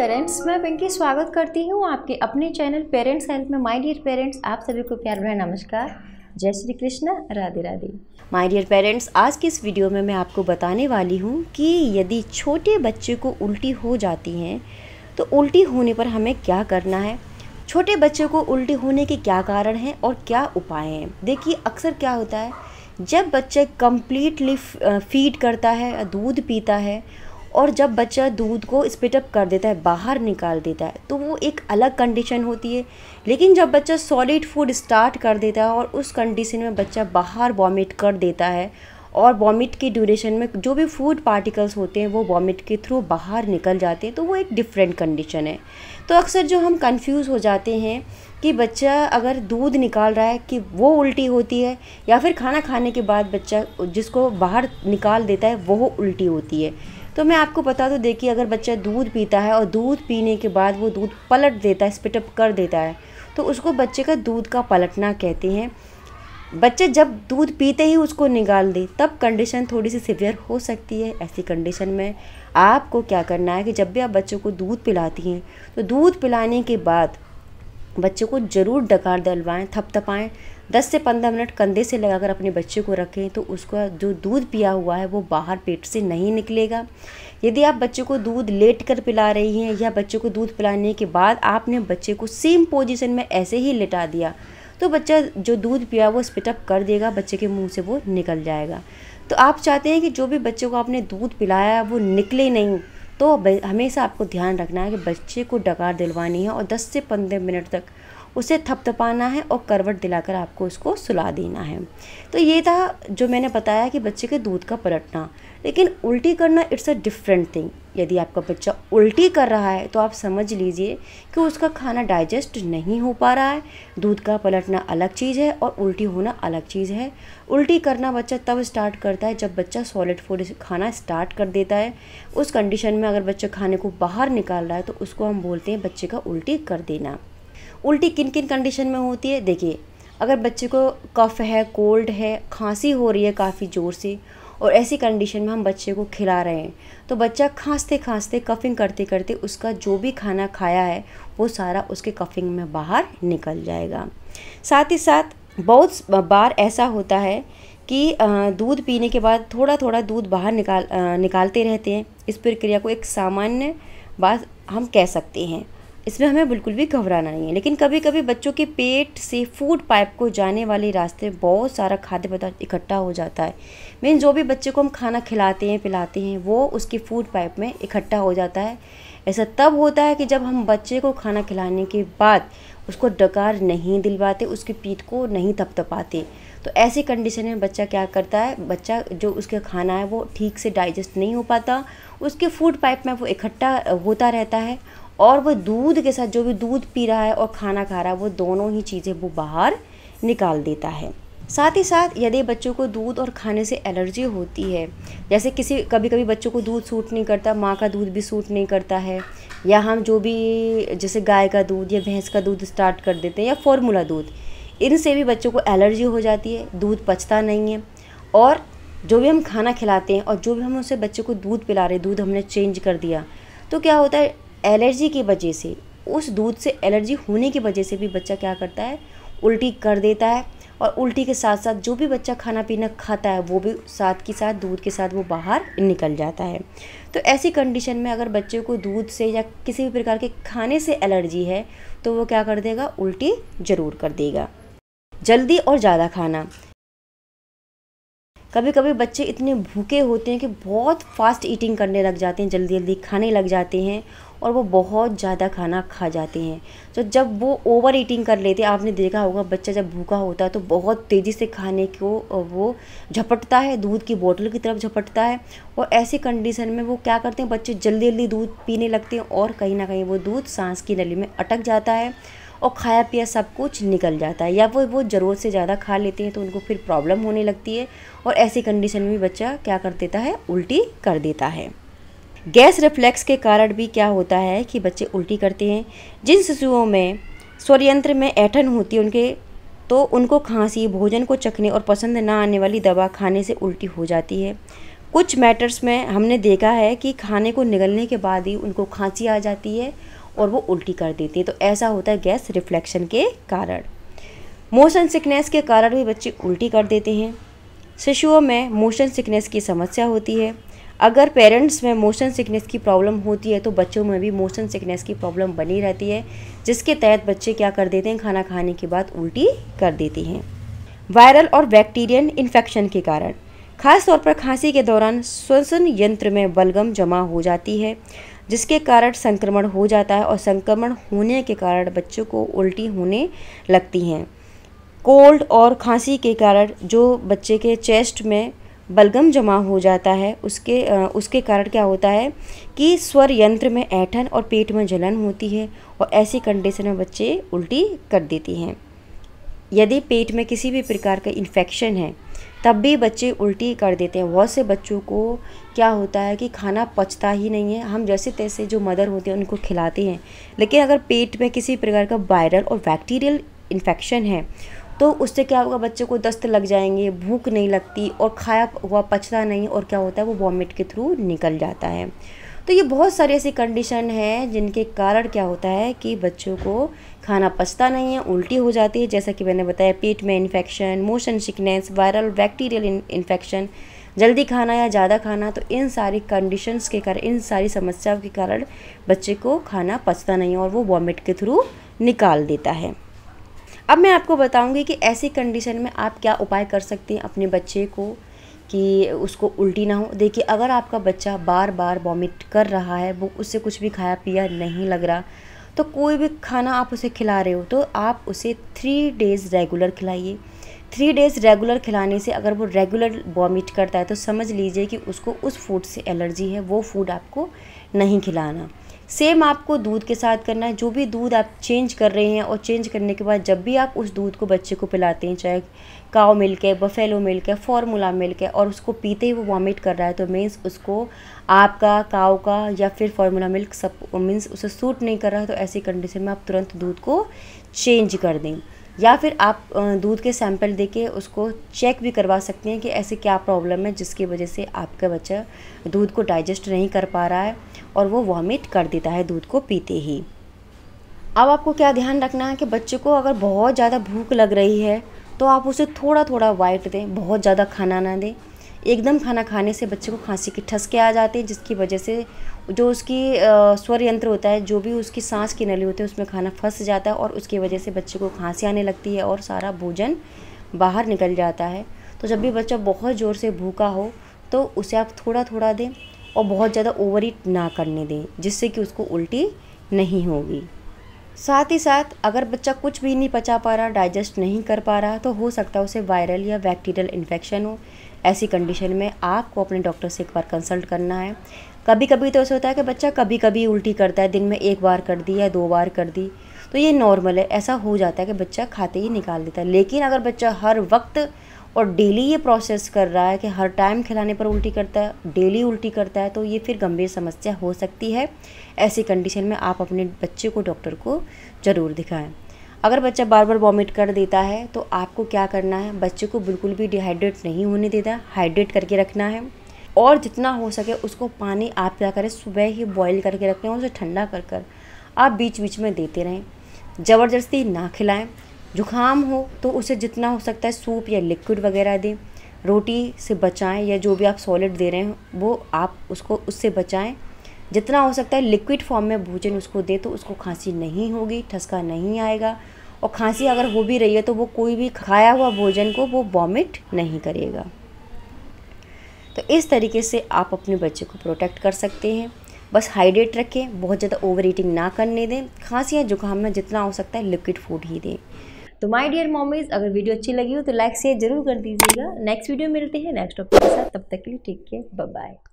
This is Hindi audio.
पेरेंट्स मैं पिंकी स्वागत करती हूँ आपके अपने चैनल पेरेंट्स हेल्प में माय डियर पेरेंट्स आप सभी को प्यार भरा नमस्कार जय Shri Krishna Radhe Radhe my dear parents आज की इस वीडियो में मैं आपको बताने वाली हूँ कि यदि छोटे बच्चे को उल्टी हो जाती हैं तो उल्टी होने पर हमें क्या करना है छोटे बच्चे को उल्टी होने के क्या कारण हैं और क्या उपाय हैं देखिए अक्सर क्या होता है जब बच्चा कम्प्लीटली फीड करता है दूध पीता है और जब बच्चा दूध को स्पिटअप कर देता है बाहर निकाल देता है तो वो एक अलग कंडीशन होती है लेकिन जब बच्चा सॉलिड फूड स्टार्ट कर देता है और उस कंडीशन में बच्चा बाहर वॉमिट कर देता है और वॉमिट की ड्यूरेशन में जो भी फूड पार्टिकल्स होते हैं वो वॉमिट के थ्रू बाहर निकल जाते हैं तो वो एक डिफरेंट कंडीशन है तो अक्सर जो हम कंफ्यूज हो जाते हैं कि बच्चा अगर दूध निकाल रहा है कि वो उल्टी होती है या फिर खाना खाने के बाद बच्चा जिसको बाहर निकाल देता है वो उल्टी होती है तो मैं आपको बता दूँ देखिए अगर बच्चा दूध पीता है और दूध पीने के बाद वो दूध पलट देता है स्पिटअप कर देता है तो उसको बच्चे का दूध का पलटना कहते हैं बच्चे जब दूध पीते ही उसको निकाल दे तब कंडीशन थोड़ी सी सीवियर हो सकती है ऐसी कंडीशन में आपको क्या करना है कि जब भी आप बच्चों को दूध पिलाती हैं तो दूध पिलाने के बाद बच्चों को ज़रूर डकार दलवाएं थपथपाएं दस से पंद्रह मिनट कंधे से लगाकर अपने बच्चे को रखें तो उसका जो दूध पिया हुआ है वो बाहर पेट से नहीं निकलेगा यदि आप बच्चे को दूध लेट कर पिला रही हैं या बच्चे को दूध पिलाने के बाद आपने बच्चे को सेम पोजिशन में ऐसे ही लेटा दिया तो बच्चा जो दूध पिया वो स्पिटअप कर देगा बच्चे के मुंह से वो निकल जाएगा तो आप चाहते हैं कि जो भी बच्चे को आपने दूध पिलाया वो निकले नहीं तो हमेशा आपको ध्यान रखना है कि बच्चे को डकार दिलवानी है और 10 से 15 मिनट तक उसे थपथपाना है और करवट दिलाकर आपको उसको सुला देना है तो ये था जो मैंने बताया कि बच्चे के दूध का पलटना लेकिन उल्टी करना इट्स अ डिफरेंट थिंग यदि आपका बच्चा उल्टी कर रहा है तो आप समझ लीजिए कि उसका खाना डाइजेस्ट नहीं हो पा रहा है दूध का पलटना अलग चीज़ है और उल्टी होना अलग चीज़ है उल्टी करना बच्चा तब स्टार्ट करता है जब बच्चा सॉलिड फूड खाना स्टार्ट कर देता है उस कंडीशन में अगर बच्चा खाने को बाहर निकाल रहा है तो उसको हम बोलते हैं बच्चे का उल्टी कर देना उल्टी किन किन कंडीशन में होती है देखिए अगर बच्चे को कफ़ है कोल्ड है खांसी हो रही है काफ़ी ज़ोर से और ऐसी कंडीशन में हम बच्चे को खिला रहे हैं तो बच्चा खांसते खांसते कफिंग करते करते उसका जो भी खाना खाया है वो सारा उसके कफिंग में बाहर निकल जाएगा साथ ही साथ बहुत बार ऐसा होता है कि दूध पीने के बाद थोड़ा थोड़ा दूध बाहर निकाल निकालते रहते हैं इस प्रक्रिया को एक सामान्य बात हम कह सकते हैं इसमें हमें बिल्कुल भी घबराना नहीं है लेकिन कभी कभी बच्चों के पेट से फूड पाइप को जाने वाले रास्ते बहुत सारा खाद्य पदार्थ इकट्ठा हो जाता है मीन जो भी बच्चे को हम खाना खिलाते हैं पिलाते हैं वो उसके फूड पाइप में इकट्ठा हो जाता है ऐसा तब होता है कि जब हम बच्चे को खाना खिलाने के बाद उसको डकार नहीं दिलवाते उसकी पीठ को नहीं थपथपाते तो ऐसी कंडीशन में बच्चा क्या करता है बच्चा जो उसका खाना है वो ठीक से डाइजेस्ट नहीं हो पाता उसके फूड पाइप में वो इकट्ठा होता रहता है और वो दूध के साथ जो भी दूध पी रहा है और खाना खा रहा है वो दोनों ही चीज़ें वो बाहर निकाल देता है साथ ही साथ यदि बच्चों को दूध और खाने से एलर्जी होती है जैसे किसी कभी कभी बच्चों को दूध सूट नहीं करता माँ का दूध भी सूट नहीं करता है या हम जो भी जैसे गाय का दूध या भैंस का दूध स्टार्ट कर देते हैं या फॉर्मूला दूध इनसे भी बच्चों को एलर्जी हो जाती है दूध पचता नहीं है और जो भी हम खाना खिलाते हैं और जो भी हम उसे बच्चे को दूध पिला रहे दूध हमने चेंज कर दिया तो क्या होता है एलर्जी की वजह से उस दूध से एलर्जी होने की वजह से भी बच्चा क्या करता है उल्टी कर देता है और उल्टी के साथ साथ जो भी बच्चा खाना पीना खाता है वो भी साथ के साथ दूध के साथ वो बाहर निकल जाता है तो ऐसी कंडीशन में अगर बच्चे को दूध से या किसी भी प्रकार के खाने से एलर्जी है तो वो क्या कर देगा उल्टी ज़रूर कर देगा जल्दी और ज़्यादा खाना कभी कभी बच्चे इतने भूखे होते हैं कि बहुत फास्ट ईटिंग करने लग जाते हैं जल्दी जल्दी खाने लग जाते हैं और वो बहुत ज़्यादा खाना खा जाते हैं तो जब वो ओवर ईटिंग कर लेते हैं आपने देखा होगा बच्चा जब भूखा होता है तो बहुत तेज़ी से खाने को वो झपटता है दूध की बोतल की तरफ झपटता है और ऐसी कंडीशन में वो क्या करते हैं बच्चे जल्दी जल्दी दूध पीने लगते हैं और कहीं ना कहीं वो दूध सांस की नली में अटक जाता है और खाया पिया सब कुछ निकल जाता है या वो वो ज़रूरत से ज़्यादा खा लेते हैं तो उनको फिर प्रॉब्लम होने लगती है और ऐसी कंडीशन में बच्चा क्या कर देता है उल्टी कर देता है गैस रिफ्लेक्स के कारण भी क्या होता है कि बच्चे उल्टी करते हैं जिन शिशुओं में स्वरयंत्र में ऐठन होती है उनके तो उनको खांसी भोजन को चखने और पसंद ना आने वाली दवा खाने से उल्टी हो जाती है कुछ मैटर्स में हमने देखा है कि खाने को निगलने के बाद ही उनको खांसी आ जाती है और वो उल्टी कर देती है तो ऐसा होता है गैस रिफ्लेक्शन के कारण मोशन सिकनेस के कारण भी बच्चे उल्टी कर देते हैं शिशुओं में मोशन सिकनेस की समस्या होती है अगर पेरेंट्स में मोशन सिकनेस की प्रॉब्लम होती है तो बच्चों में भी मोशन सिकनेस की प्रॉब्लम बनी रहती है जिसके तहत बच्चे क्या कर देते हैं खाना खाने के बाद उल्टी कर देती हैं वायरल और बैक्टीरियन इन्फेक्शन के कारण खास तौर पर खांसी के दौरान श्वसन यंत्र में बलगम जमा हो जाती है जिसके कारण संक्रमण हो जाता है और संक्रमण होने के कारण बच्चों को उल्टी होने लगती हैं कोल्ड और खांसी के कारण जो बच्चे के चेस्ट में बलगम जमा हो जाता है उसके उसके कारण क्या होता है कि स्वर यंत्र में ऐठन और पेट में जलन होती है और ऐसी कंडीशन में बच्चे उल्टी कर देती हैं यदि पेट में किसी भी प्रकार का इन्फेक्शन है तब भी बच्चे उल्टी कर देते हैं बहुत से बच्चों को क्या होता है कि खाना पचता ही नहीं है हम जैसे तैसे जो मदर होते हैं उनको खिलाते हैं लेकिन अगर पेट में किसी प्रकार का वायरल और बैक्टीरियल इन्फेक्शन है तो उससे क्या होगा बच्चे को दस्त लग जाएंगे भूख नहीं लगती और खाया हुआ पचता नहीं और क्या होता है वो वॉमिट के थ्रू निकल जाता है तो ये बहुत सारी ऐसी कंडीशन हैं जिनके कारण क्या होता है कि बच्चों को खाना पचता नहीं है उल्टी हो जाती है जैसा कि मैंने बताया पेट में infection motion sickness viral bacterial infection जल्दी खाना या ज़्यादा खाना तो इन सारी कंडीशंस के कारण इन सारी समस्याओं के कारण बच्चे को खाना पचता नहीं है और वो वॉमिट के थ्रू निकाल देता है अब मैं आपको बताऊंगी कि ऐसी कंडीशन में आप क्या उपाय कर सकते हैं अपने बच्चे को कि उसको उल्टी ना हो देखिए अगर आपका बच्चा बार बार वॉमिट कर रहा है वो उससे कुछ भी खाया पिया नहीं लग रहा तो कोई भी खाना आप उसे खिला रहे हो तो आप उसे थ्री डेज़ रेगुलर खिलाइए थ्री डेज़ रेगुलर खिलाने से अगर वो रेगुलर वॉमिट करता है तो समझ लीजिए कि उसको उस फूड से एलर्जी है वो फूड आपको नहीं खिलाना सेम आपको दूध के साथ करना है जो भी दूध आप चेंज कर रहे हैं और चेंज करने के बाद जब भी आप उस दूध को बच्चे को पिलाते हैं चाहे काव मिल्क है बफेलो मिल्क है फॉर्मूला मिल्क है और उसको पीते ही वो वॉमिट कर रहा है तो मीन्स उसको आपका काओ का या फिर फार्मूला मिल्क सब मीन्स उसे सूट नहीं कर रहा है तो ऐसी कंडीशन में आप तुरंत दूध को चेंज कर दें या फिर आप दूध के सैंपल देके उसको चेक भी करवा सकते हैं कि ऐसे क्या प्रॉब्लम है जिसकी वजह से आपका बच्चा दूध को डाइजेस्ट नहीं कर पा रहा है और वो वॉमिट कर देता है दूध को पीते ही अब आपको क्या ध्यान रखना है कि बच्चे को अगर बहुत ज़्यादा भूख लग रही है तो आप उसे थोड़ा थोड़ा वाइट दें बहुत ज़्यादा खाना ना दें एकदम खाना खाने से बच्चे को खांसी की ठसके आ जाते हैं जिसकी वजह से जो उसकी स्वर यंत्र होता है जो भी उसकी सांस की नली होती है उसमें खाना फंस जाता है और उसकी वजह से बच्चे को खांसी आने लगती है और सारा भोजन बाहर निकल जाता है तो जब भी बच्चा बहुत ज़ोर से भूखा हो तो उसे आप थोड़ा थोड़ा दें और बहुत ज़्यादा ओवर ईट ना करने दें जिससे कि उसको उल्टी नहीं होगी साथ ही साथ अगर बच्चा कुछ भी नहीं पचा पा रहा डाइजेस्ट नहीं कर पा रहा तो हो सकता है उसे वायरल या बैक्टीरियल इन्फेक्शन हो ऐसी कंडीशन में आपको अपने डॉक्टर से एक बार कंसल्ट करना है कभी कभी तो ऐसा होता है कि बच्चा कभी कभी उल्टी करता है दिन में एक बार कर दी या दो बार कर दी तो ये नॉर्मल है ऐसा हो जाता है कि बच्चा खाते ही निकाल देता है लेकिन अगर बच्चा हर वक्त और डेली ये प्रोसेस कर रहा है कि हर टाइम खिलाने पर उल्टी करता है डेली उल्टी करता है तो ये फिर गंभीर समस्या हो सकती है ऐसी कंडीशन में आप अपने बच्चे को डॉक्टर को ज़रूर दिखाएं अगर बच्चा बार बार वॉमिट कर देता है तो आपको क्या करना है बच्चे को बिल्कुल भी डिहाइड्रेट नहीं होने देना हाइड्रेट करके रखना है और जितना हो सके उसको पानी आप क्या करें सुबह ही बॉईल करके रखें और उसे ठंडा कर कर आप बीच बीच में देते रहें ज़बरदस्ती ना खिलाएं जुखाम हो तो उसे जितना हो सकता है सूप या लिक्विड वगैरह दें रोटी से बचाएं या जो भी आप सॉलिड दे रहे हैं वो आप उसको उससे बचाएं जितना हो सकता है लिक्विड फॉर्म में भोजन उसको दे तो उसको खांसी नहीं होगी ठसका नहीं आएगा और खांसी अगर हो भी रही है तो वो कोई भी खाया हुआ भोजन को वो वॉमिट नहीं करेगा तो इस तरीके से आप अपने बच्चे को प्रोटेक्ट कर सकते हैं बस हाइड्रेट रखें बहुत ज़्यादा ओवर ईटिंग ना करने दें खांसी या जुकाम में जितना हो सकता है लिक्विड फूड ही दें तो माय डियर मॉमीज अगर वीडियो अच्छी लगी हो तो लाइक शेयर जरूर कर दीजिएगा नेक्स्ट वीडियो मिलते हैं नेक्स्ट टॉपिक के साथ तब तक के लिए टेक केयर बाय